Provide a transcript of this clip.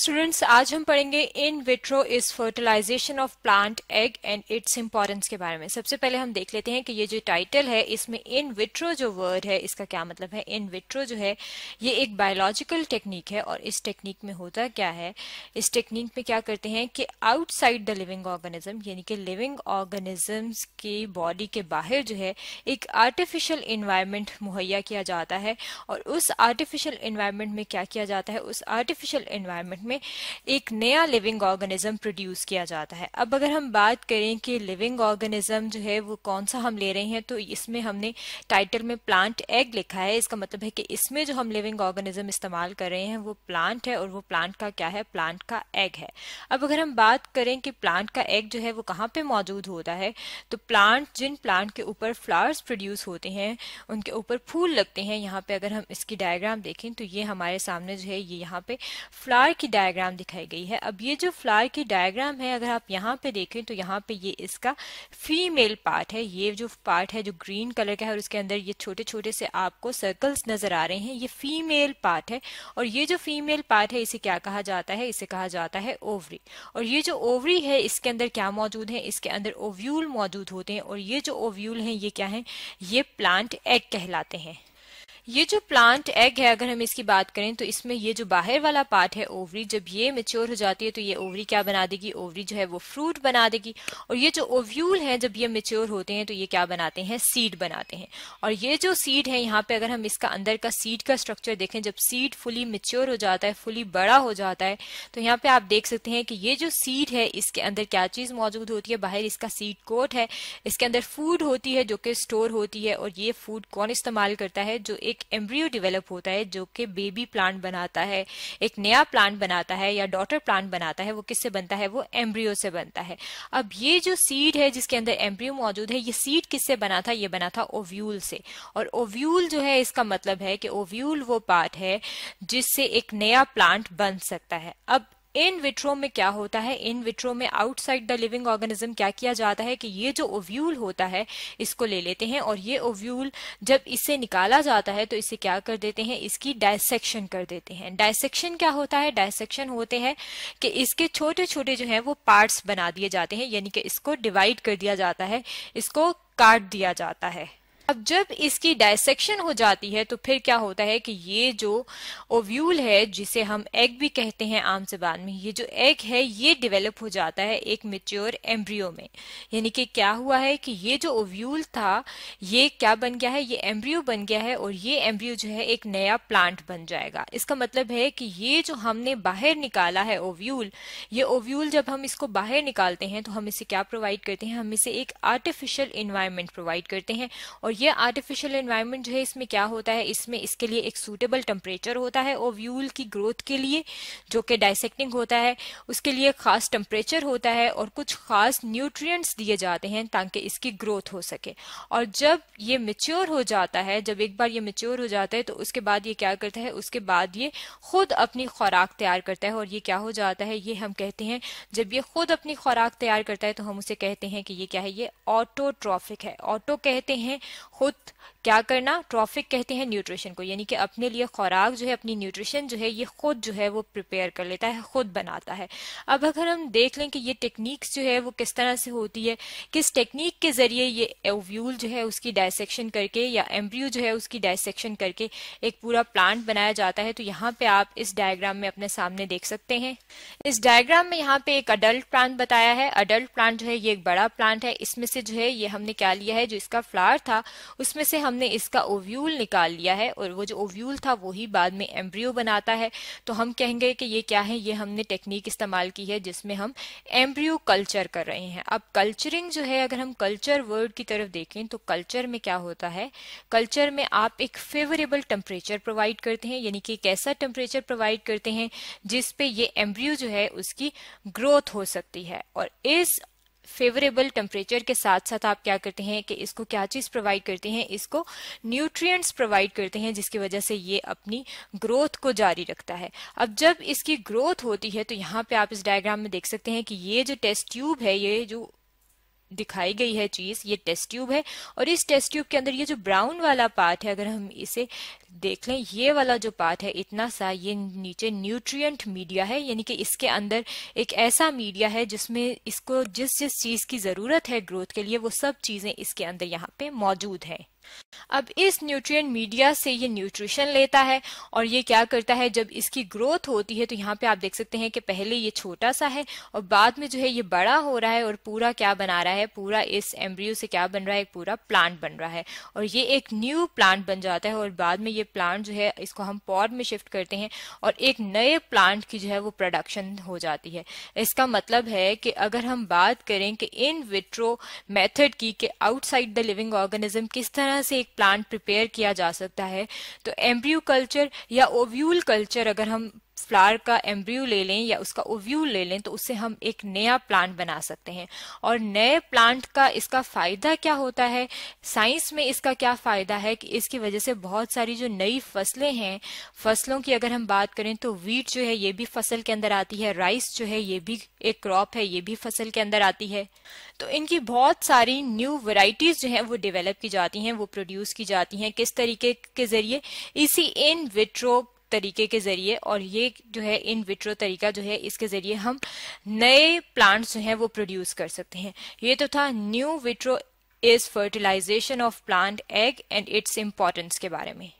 students आज हम पढ़ेंगे in vitro is fertilization of plant egg and its importance के बारे में सबसे पहले हम देख लेते हैं कि ये जो टाइटल है इसमें इन विट्रो जो वर्ड है इसका क्या मतलब है इन विट्रो जो है ये एक बायोलॉजिकल टेक्निक है और इस टेक्निक में होता क्या है इस टेक्निक में क्या करते हैं कि आउटसाइड द लिविंग ऑर्गेनिज्म यानी कि लिविंग ऑर्गेनिजम्स की बॉडी के बाहर जो है एक आर्टिफिशियल इन्वायरमेंट मुहैया किया जाता है और उस आर्टिफिशियल इन्वायरमेंट में क्या किया जाता है उस आर्टिफिशियल इन्वायरमेंट में एक नया लिविंग ऑर्गेनिज्म प्रोड्यूस किया जाता है अब अगर हम बात करें कि लिविंग ऑर्गेनिज्म जो है वो कौन सा हम ले रहे हैं तो इसमें हमने टाइटल में प्लांट एग लिखा है इसका मतलब है कि इसमें जो हम लिविंग ऑर्गेनिज्म इस्तेमाल कर रहे हैं वो प्लांट है और वो प्लांट का क्या है प्लांट का एग है अब अगर हम बात करें कि प्लांट का एग जो है वो कहाँ पर मौजूद होता है तो प्लांट जिन प्लांट के ऊपर फ्लावर्स प्रोड्यूस होते हैं उनके ऊपर फूल लगते हैं यहाँ पे अगर हम इसकी डायग्राम देखें तो ये हमारे सामने जो है ये यहाँ पे फ्लावर की डायग्राम दिखाई गई है अब ये जो फ्लावर की डायग्राम है अगर आप यहाँ पे देखें तो यहाँ पे ये इसका फीमेल पार्ट है ये जो पार्ट है जो ग्रीन कलर का है और इसके अंदर ये छोटे छोटे से आपको सर्कल्स नजर आ रहे हैं ये फीमेल पार्ट है और ये जो फीमेल पार्ट है इसे क्या कहा जाता है इसे कहा जाता है ओवरी और ये जो ओवरी है इसके अंदर क्या मौजूद है इसके अंदर ओव्यूल मौजूद होते हैं और ये जो ओव्यूल है ये क्या है ये प्लांट एग कहलाते हैं ये जो प्लांट एग है अगर हम इसकी बात करें तो इसमें ये जो बाहर वाला पार्ट है ओवरी जब ये मेच्योर हो जाती है तो ये ओवरी क्या बना देगी ओवरी जो है वो फ्रूट बना देगी और ये जो ओव्यूल है जब ये मेच्योर होते हैं तो ये क्या बनाते हैं सीड बनाते हैं और ये जो सीड है यहाँ पे अगर हम इसका अंदर का सीड का स्ट्रक्चर देखें जब सीड फुली मेच्योर हो जाता है फुली बड़ा हो जाता है तो यहाँ पे आप देख सकते हैं कि ये जो सीड है इसके अंदर क्या चीज मौजूद होती है बाहर इसका सीड कोट है इसके अंदर फूड होती है जो कि स्टोर होती है और ये फूड कौन इस्तेमाल करता है जो एक एम्ब्रियो डेवलप होता है जो कि बेबी प्लांट बनाता है एक नया प्लांट बनाता है या डॉटर प्लांट बनाता है वो किससे बनता है वो एम्ब्रियो से बनता है अब ये जो सीड है जिसके अंदर एम्ब्रियो मौजूद है ये सीड किससे बना था ये बना था ओव्यूल से और ओव्यूल जो है इसका मतलब है कि ओव्यूल वो पार्ट है जिससे एक नया प्लांट बन सकता है अब इन विट्रो में क्या होता है इन विट्रो में आउटसाइड द लिविंग ऑर्गेनिज्म क्या किया जाता है कि ये जो ओव्यूल होता है इसको ले लेते हैं और ये ओव्यूल जब इससे निकाला जाता है तो इसे क्या कर देते हैं इसकी डायसेक्शन कर देते हैं डायसेक्शन क्या होता है डायसेक्शन होते हैं कि इसके छोटे छोटे जो है वो पार्ट्स बना दिए जाते हैं यानी कि इसको डिवाइड कर दिया जाता है इसको काट दिया जाता है अब जब इसकी डायसेक्शन हो जाती है तो फिर क्या होता है कि ये जो ओव्यूल है जिसे हम एग भी कहते हैं आम जबान में ये जो एग है ये डिवेलप हो जाता है एक मेच्योर एम्ब्रियो में यानी कि क्या हुआ है कि ये जो ओव्यूल था ये क्या बन गया है ये एम्ब्रियो बन गया है और ये एम्ब्रियो जो है एक नया प्लांट बन जाएगा इसका मतलब है कि ये जो हमने बाहर निकाला है ओव्यूल ये ओव्यूल जब हम इसको बाहर निकालते हैं तो हम इसे क्या प्रोवाइड करते हैं हम इसे एक आर्टिफिशियल इन्वायरमेंट प्रोवाइड करते हैं और ये आर्टिफिशियल इन्वायरमेंट जो है इसमें क्या होता है इसमें इसके लिए एक सूटेबल टेम्परेचर होता है और व्यूल की ग्रोथ के लिए जो कि डाइसेक्टिंग होता है उसके लिए खास टेम्परेचर होता है और कुछ खास न्यूट्रिएंट्स दिए जाते हैं ताकि इसकी ग्रोथ हो सके और जब ये मेच्योर हो जाता है जब एक बार ये मेच्योर हो जाता है तो उसके बाद ये क्या करता है उसके बाद ये खुद अपनी खुराक तैयार करता है और ये क्या हो जाता है ये हम कहते हैं जब ये खुद अपनी खुराक तैयार करता है तो हम उसे कहते हैं कि ये क्या है ये ऑटोट्रॉफिक है ऑटो कहते हैं خد क्या करना ट्रॉफिक कहते हैं न्यूट्रिशन को यानी कि अपने लिए खुराक जो है अपनी न्यूट्रिशन जो है ये खुद जो है वो प्रिपेयर कर लेता है खुद बनाता है अब अगर हम देख लें कि ये टेक्निक्स जो है वो किस तरह से होती है किस टेक्निक के जरिए ये एव्यूल जो है उसकी डायसेक्शन करके या एम्ब्रियो जो है उसकी डायसेक्शन करके एक पूरा प्लांट बनाया जाता है तो यहाँ पे आप इस डायग्राम में अपने सामने देख सकते हैं इस डायग्राम में यहाँ पे एक अडल्ट प्लांट बताया है अडल्ट प्लांट जो है ये एक बड़ा प्लांट है इसमें से जो है ये हमने क्या लिया है जो इसका फ्लावर था उसमें से हम हमने इसका ओव्यूल निकाल लिया है और वो जो ओव्यूल था वो ही बाद में एम्ब्रियो बनाता है तो हम कहेंगे कि ये क्या है ये हमने टेक्निक इस्तेमाल की है जिसमें हम एम्ब्रियो कल्चर कर रहे हैं अब कल्चरिंग जो है अगर हम कल्चर वर्ड की तरफ देखें तो कल्चर में क्या होता है कल्चर में आप एक फेवरेबल टेम्परेचर प्रोवाइड करते हैं यानी कि एक ऐसा टेम्परेचर प्रोवाइड करते हैं जिसपे ये एम्ब्रियो जो है उसकी ग्रोथ हो सकती है और इस फेवरेबल टेम्परेचर के साथ साथ आप क्या करते हैं कि इसको क्या चीज़ प्रोवाइड करते हैं इसको न्यूट्रिएंट्स प्रोवाइड करते हैं जिसकी वजह से ये अपनी ग्रोथ को जारी रखता है अब जब इसकी ग्रोथ होती है तो यहाँ पे आप इस डायग्राम में देख सकते हैं कि ये जो टेस्ट ट्यूब है ये जो दिखाई गई है चीज़ ये टेस्ट ट्यूब है और इस टेस्ट ट्यूब के अंदर ये जो ब्राउन वाला पार्ट है अगर हम इसे देख लें ये वाला जो पार्ट है इतना सा ये नीचे न्यूट्रिएंट मीडिया है यानी कि इसके अंदर एक ऐसा मीडिया है जिसमें इसको जिस जिस चीज़ की ज़रूरत है ग्रोथ के लिए वो सब चीज़ें इसके अंदर यहाँ पे मौजूद है अब इस न्यूट्रिएंट मीडिया से ये न्यूट्रिशन लेता है और ये क्या करता है जब इसकी ग्रोथ होती है तो यहाँ पे आप देख सकते हैं कि पहले ये छोटा सा है और बाद में जो है ये बड़ा हो रहा है और पूरा क्या बना रहा है पूरा इस एम्ब्रियो से क्या बन रहा है पूरा प्लांट बन रहा है और ये एक न्यू प्लांट बन जाता है और बाद में ये प्लांट जो है इसको हम पॉड में शिफ्ट करते हैं और एक नए प्लांट की जो है वो प्रोडक्शन हो जाती है इसका मतलब है कि अगर हम बात करें कि इन विट्रो मेथड की कि आउटसाइड द लिविंग ऑर्गेनिज्म किस तरह तरह से एक प्लांट प्रिपेयर किया जा सकता है तो एम्ब्रियो कल्चर या ओव्यूल कल्चर अगर हम फ्लावर का एम्ब्रियो ले लें या उसका ओव्यू ले लें तो उससे हम एक नया प्लांट बना सकते हैं और नए प्लांट का इसका फायदा क्या होता है साइंस में इसका क्या फायदा है कि इसकी वजह से बहुत सारी जो नई फसलें हैं फसलों की अगर हम बात करें तो वीट जो है ये भी फसल के अंदर आती है राइस जो है ये भी एक क्रॉप है ये भी फसल के अंदर आती है तो इनकी बहुत सारी न्यू वराइटीज जो है वो डिवेलप की जाती हैं वो प्रोड्यूस की जाती हैं किस तरीके के जरिए इसी इन विट्रो तरीके के ज़रिए और ये जो है इन विट्रो तरीका जो है इसके ज़रिए हम नए प्लांट्स जो हैं वो प्रोड्यूस कर सकते हैं ये तो था new vitro is fertilization of plant egg and its importance के बारे में